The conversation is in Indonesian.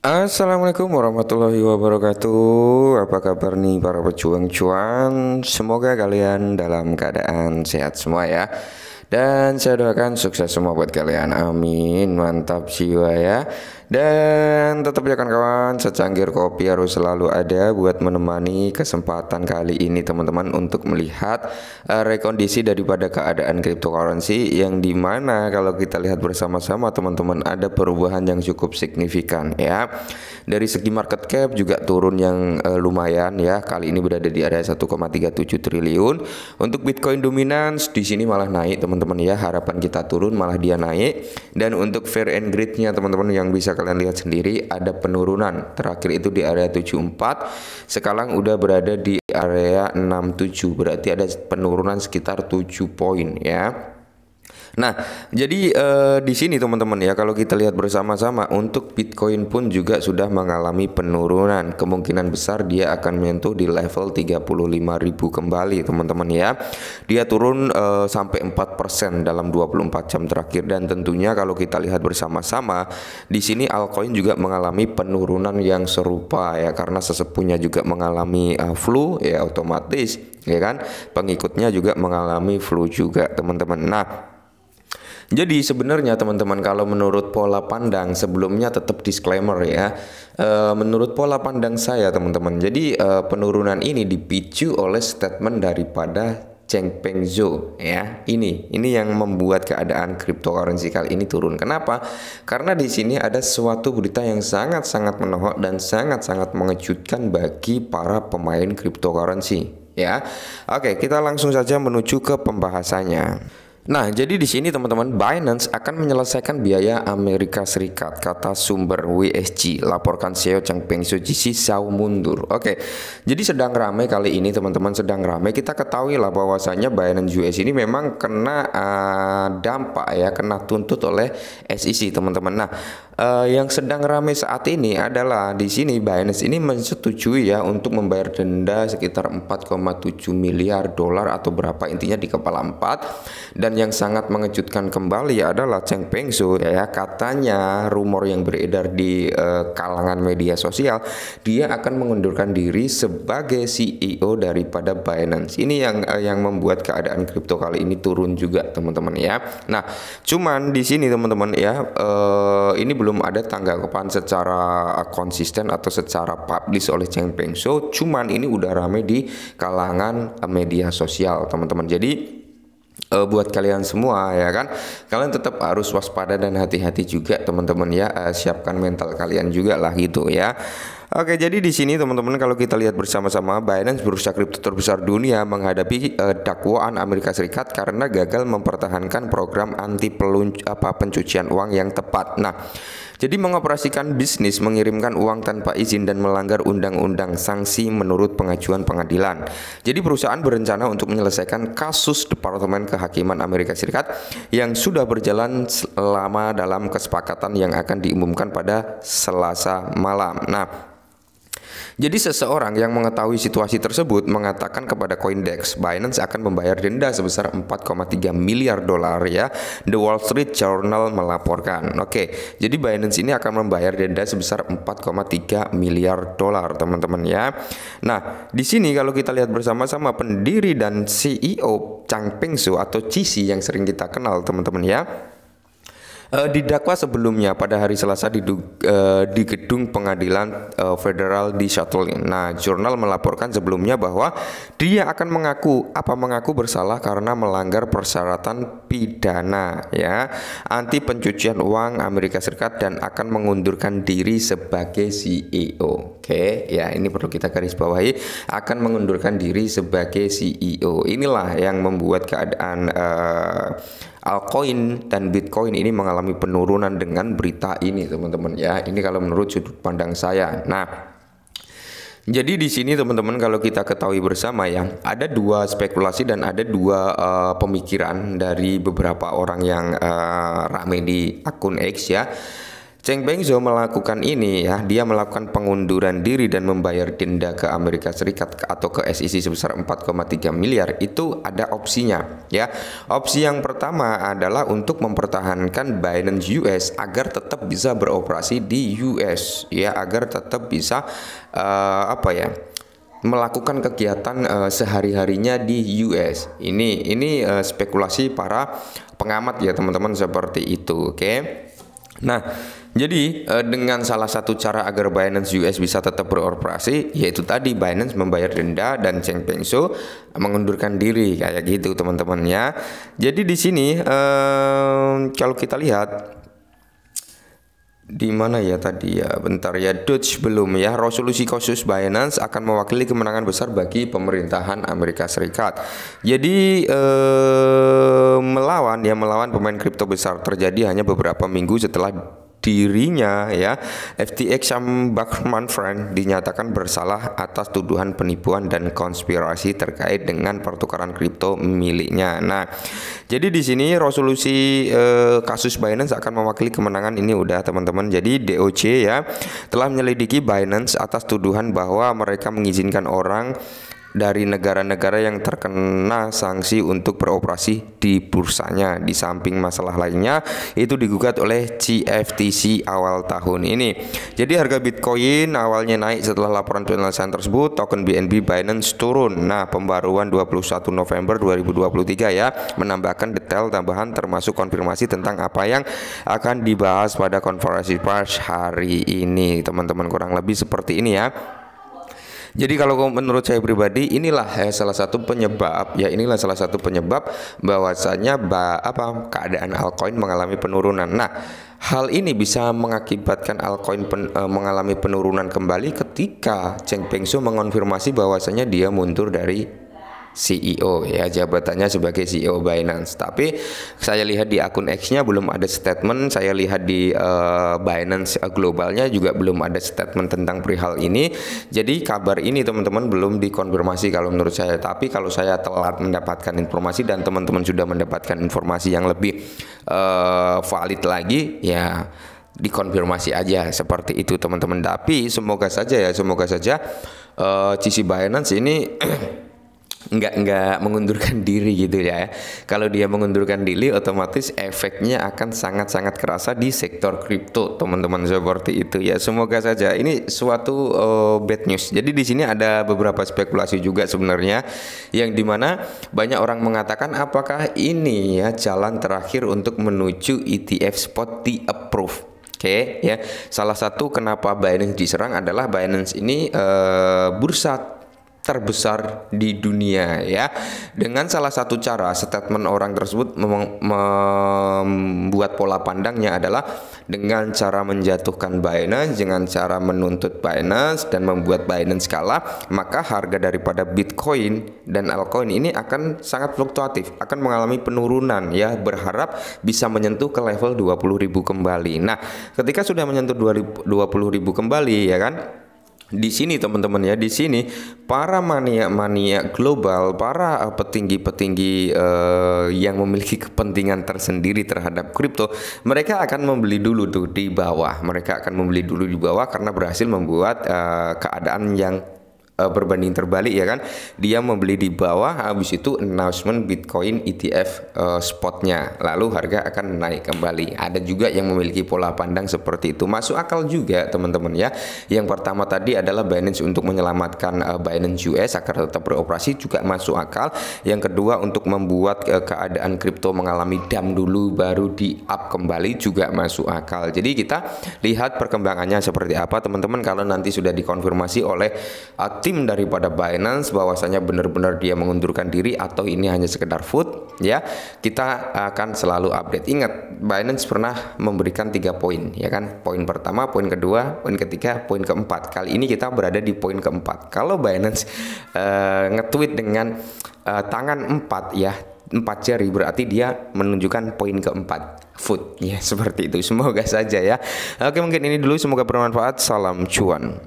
Assalamualaikum warahmatullahi wabarakatuh Apa kabar nih para pejuang cuan Semoga kalian dalam keadaan sehat semua ya Dan saya doakan sukses semua buat kalian Amin Mantap jiwa ya dan tetap ya kawan-kawan, secangkir kopi harus selalu ada buat menemani kesempatan kali ini teman-teman untuk melihat uh, rekondisi daripada keadaan cryptocurrency yang dimana kalau kita lihat bersama-sama teman-teman ada perubahan yang cukup signifikan ya. Dari segi market cap juga turun yang uh, lumayan ya, kali ini berada di area 1,37 triliun. Untuk Bitcoin dominance di sini malah naik teman-teman ya, harapan kita turun malah dia naik. Dan untuk fair and greednya teman-teman yang bisa kalian lihat sendiri ada penurunan terakhir itu di area 74 sekarang udah berada di area 67 berarti ada penurunan sekitar 7 poin ya Nah, jadi uh, di sini teman-teman ya kalau kita lihat bersama-sama untuk Bitcoin pun juga sudah mengalami penurunan. Kemungkinan besar dia akan menyentuh di level 35.000 kembali teman-teman ya. Dia turun uh, sampai 4% dalam 24 jam terakhir dan tentunya kalau kita lihat bersama-sama di sini altcoin juga mengalami penurunan yang serupa ya karena sesepunya juga mengalami uh, flu ya otomatis ya kan pengikutnya juga mengalami flu juga teman-teman. Nah, jadi sebenarnya teman-teman kalau menurut pola pandang sebelumnya tetap disclaimer ya. E, menurut pola pandang saya teman-teman. Jadi e, penurunan ini dipicu oleh statement daripada Cheng Peng Zhou ya. Ini ini yang membuat keadaan cryptocurrency kali ini turun. Kenapa? Karena di sini ada suatu berita yang sangat-sangat menohok dan sangat-sangat mengejutkan bagi para pemain cryptocurrency ya. Oke, kita langsung saja menuju ke pembahasannya. Nah, jadi di sini teman-teman Binance akan menyelesaikan biaya Amerika Serikat kata sumber WSG laporkan CEO Changpeng Suci Sao mundur. Oke. Jadi sedang ramai kali ini teman-teman sedang ramai kita ketahui lah bahwasanya Binance US ini memang kena uh, dampak ya, kena tuntut oleh SEC teman-teman. Nah, uh, yang sedang ramai saat ini adalah di sini Binance ini menyetujui ya untuk membayar denda sekitar 4,7 miliar dolar atau berapa intinya di kepala 4 dan yang sangat mengejutkan kembali adalah Cheng Pengsu ya, ya. katanya rumor yang beredar di uh, kalangan media sosial dia akan mengundurkan diri sebagai CEO daripada Binance. Ini yang uh, yang membuat keadaan kripto kali ini turun juga teman-teman ya. Nah, cuman di sini teman-teman ya uh, ini belum belum ada tanggapan secara uh, konsisten atau secara publish oleh Cheng Peng So cuman ini udah rame di kalangan uh, media sosial teman-teman jadi uh, buat kalian semua ya kan kalian tetap harus waspada dan hati-hati juga teman-teman ya uh, siapkan mental kalian juga lah gitu ya Oke, jadi di sini teman-teman kalau kita lihat bersama-sama Binance berusaha kripto terbesar dunia menghadapi eh, dakwaan Amerika Serikat karena gagal mempertahankan program anti pelunc apa pencucian uang yang tepat. Nah, jadi mengoperasikan bisnis mengirimkan uang tanpa izin dan melanggar undang-undang sanksi menurut pengajuan pengadilan. Jadi perusahaan berencana untuk menyelesaikan kasus Departemen Kehakiman Amerika Serikat yang sudah berjalan lama dalam kesepakatan yang akan diumumkan pada Selasa malam. Nah, jadi seseorang yang mengetahui situasi tersebut mengatakan kepada Coindex, Binance akan membayar denda sebesar 4,3 miliar dolar ya. The Wall Street Journal melaporkan. Oke, jadi Binance ini akan membayar denda sebesar 4,3 miliar dolar, teman-teman ya. Nah, di sini kalau kita lihat bersama-sama pendiri dan CEO Changpeng Su atau Cici yang sering kita kenal, teman-teman ya Uh, eh, didakwa sebelumnya pada hari Selasa di, uh, di gedung pengadilan uh, federal di Shuttle. Nah, jurnal melaporkan sebelumnya bahwa dia akan mengaku apa mengaku bersalah karena melanggar persyaratan pidana ya anti pencucian uang Amerika Serikat dan akan mengundurkan diri sebagai CEO. Oke, okay? ya ini perlu kita garis bawahi akan mengundurkan diri sebagai CEO. Inilah yang membuat keadaan uh, Alcoin dan Bitcoin ini mengalami penurunan dengan berita ini teman-teman ya. Ini kalau menurut sudut pandang saya. Nah, jadi di sini teman-teman kalau kita ketahui bersama ya, ada dua spekulasi dan ada dua uh, pemikiran dari beberapa orang yang uh, rame di akun X ya. Cheng Bengzo melakukan ini ya, dia melakukan pengunduran diri dan membayar denda ke Amerika Serikat atau ke SEC sebesar 4,3 miliar. Itu ada opsinya ya. Opsi yang pertama adalah untuk mempertahankan Binance US agar tetap bisa beroperasi di US ya, agar tetap bisa uh, apa ya? melakukan kegiatan uh, sehari-harinya di US. Ini ini uh, spekulasi para pengamat ya teman-teman seperti itu, oke. Okay? Nah, jadi eh, dengan salah satu cara agar Binance US bisa tetap beroperasi yaitu tadi Binance membayar denda dan Cheng Pengso mengundurkan diri kayak gitu teman-teman ya. Jadi di sini eh, kalau kita lihat di mana ya tadi ya bentar ya Dutch belum ya resolusi khusus Binance akan mewakili kemenangan besar bagi pemerintahan Amerika Serikat jadi eh, melawan ya melawan pemain kripto besar terjadi hanya beberapa minggu setelah dirinya ya FTX Sam Bankman Friend dinyatakan bersalah atas tuduhan penipuan dan konspirasi terkait dengan pertukaran kripto miliknya. Nah, jadi di sini resolusi eh, kasus Binance akan mewakili kemenangan ini udah teman-teman. Jadi DOC ya telah menyelidiki Binance atas tuduhan bahwa mereka mengizinkan orang dari negara-negara yang terkena sanksi untuk beroperasi di bursanya. Di samping masalah lainnya, itu digugat oleh CFTC awal tahun ini. Jadi harga Bitcoin awalnya naik setelah laporan penyelesaian tersebut, token BNB Binance turun. Nah, pembaruan 21 November 2023 ya, menambahkan detail tambahan termasuk konfirmasi tentang apa yang akan dibahas pada konferensi pers hari ini. Teman-teman kurang lebih seperti ini ya. Jadi kalau menurut saya pribadi inilah ya, salah satu penyebab ya inilah salah satu penyebab bahwasanya bah, apa keadaan altcoin mengalami penurunan. Nah, Hal ini bisa mengakibatkan altcoin pen, eh, mengalami penurunan kembali ketika Cheng Pengsu mengonfirmasi bahwasanya dia mundur dari CEO ya jabatannya sebagai CEO Binance. Tapi saya lihat di akun X-nya belum ada statement, saya lihat di uh, Binance eh, globalnya juga belum ada statement tentang perihal ini. Jadi kabar ini teman-teman belum dikonfirmasi kalau menurut saya. Tapi kalau saya telat mendapatkan informasi dan teman-teman sudah mendapatkan informasi yang lebih uh, valid lagi, ya dikonfirmasi aja seperti itu teman-teman. Tapi semoga saja ya, semoga saja uh, CC Binance ini nggak nggak mengundurkan diri gitu ya. Kalau dia mengundurkan diri, otomatis efeknya akan sangat-sangat kerasa di sektor kripto, teman-teman seperti itu ya. Semoga saja ini suatu uh, bad news. Jadi di sini ada beberapa spekulasi juga sebenarnya yang dimana banyak orang mengatakan apakah ini ya jalan terakhir untuk menuju ETF spot di approve. Oke okay, ya, salah satu kenapa Binance diserang adalah Binance ini uh, bursa terbesar di dunia ya. Dengan salah satu cara statement orang tersebut mem membuat pola pandangnya adalah dengan cara menjatuhkan Binance, dengan cara menuntut Binance dan membuat Binance kalah, maka harga daripada Bitcoin dan altcoin ini akan sangat fluktuatif, akan mengalami penurunan ya, berharap bisa menyentuh ke level 20.000 kembali. Nah, ketika sudah menyentuh 20.000 kembali ya kan, di sini teman-teman ya di sini para mania-mania global para eh, petinggi-petinggi eh, yang memiliki kepentingan tersendiri terhadap kripto mereka akan membeli dulu tuh di bawah mereka akan membeli dulu di bawah karena berhasil membuat eh, keadaan yang Eh, berbanding terbalik ya kan. Dia membeli di bawah habis itu announcement Bitcoin ETF uh, eh, spotnya. Lalu harga akan naik kembali. Ada juga yang memiliki pola pandang seperti itu. Masuk akal juga teman-teman ya. Yang pertama tadi adalah Binance untuk menyelamatkan uh, Binance US agar tetap beroperasi juga masuk akal. Yang kedua untuk membuat uh, keadaan kripto mengalami dam dulu baru di up kembali juga masuk akal. Jadi kita lihat perkembangannya seperti apa teman-teman kalau nanti sudah dikonfirmasi oleh uh, tim daripada Binance bahwasanya benar-benar dia mengundurkan diri atau ini hanya sekedar food ya kita akan selalu update ingat Binance pernah memberikan tiga poin ya kan poin pertama poin kedua poin ketiga poin keempat kali ini kita berada di poin keempat kalau Binance uh, nge-tweet dengan uh, tangan empat ya empat jari berarti dia menunjukkan poin keempat food ya seperti itu semoga saja ya oke mungkin ini dulu semoga bermanfaat salam cuan